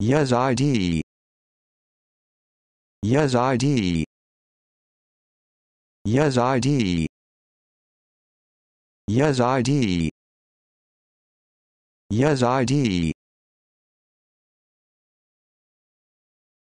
Yes ID. Yes ID. Yes ID. Yes ID. Yes ID.